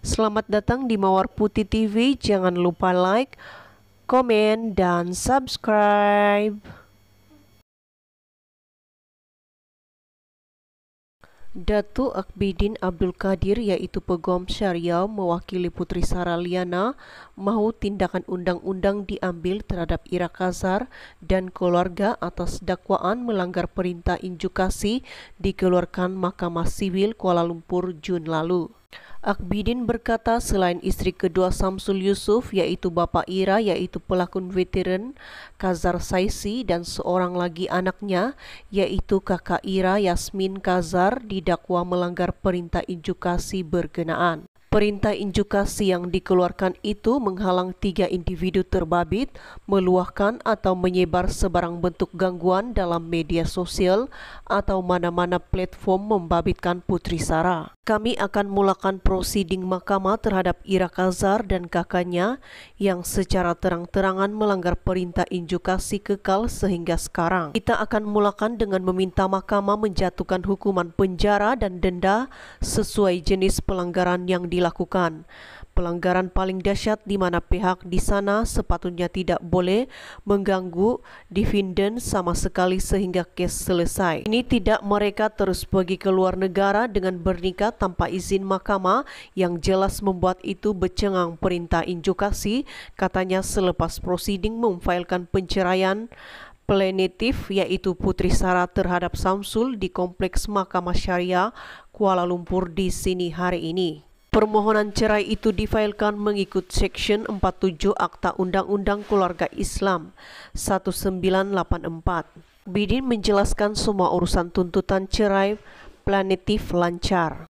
Selamat datang di Mawar Putih TV. Jangan lupa like, komen, dan subscribe. Datu Akbidin Abdul Qadir yaitu Pegom syariah mewakili Putri Sarah Liana mau tindakan undang-undang diambil terhadap Ira Kazar dan keluarga atas dakwaan melanggar perintah injukasi dikeluarkan Mahkamah Sivil Kuala Lumpur Jun lalu. Akbidin berkata selain istri kedua Samsul Yusuf yaitu Bapak Ira yaitu pelakon veteran Kazar Saisi dan seorang lagi anaknya yaitu kakak Ira Yasmin Kazar didakwa melanggar perintah injukasi berkenaan. Perintah injukasi yang dikeluarkan itu menghalang tiga individu terbabit meluahkan atau menyebar sebarang bentuk gangguan dalam media sosial atau mana-mana platform membabitkan Putri Sarah. Kami akan mulakan prosiding mahkamah terhadap Ira Kazar dan kakaknya yang secara terang-terangan melanggar perintah injukasi kekal sehingga sekarang. Kita akan mulakan dengan meminta mahkamah menjatuhkan hukuman penjara dan denda sesuai jenis pelanggaran yang dilakukan dilakukan. Pelanggaran paling dahsyat di mana pihak di sana sepatutnya tidak boleh mengganggu dividen sama sekali sehingga kes selesai. Ini tidak mereka terus pergi ke luar negara dengan bernikah tanpa izin mahkamah yang jelas membuat itu becengang perintah injukasi katanya selepas prosiding memfailkan penceraian plenitif yaitu Putri Sarah terhadap Samsul di Kompleks Mahkamah Syariah Kuala Lumpur di sini hari ini. Permohonan cerai itu difailkan mengikut Seksyen 47 Akta Undang-Undang Keluarga Islam 1984. Bidin menjelaskan semua urusan tuntutan cerai planetif lancar.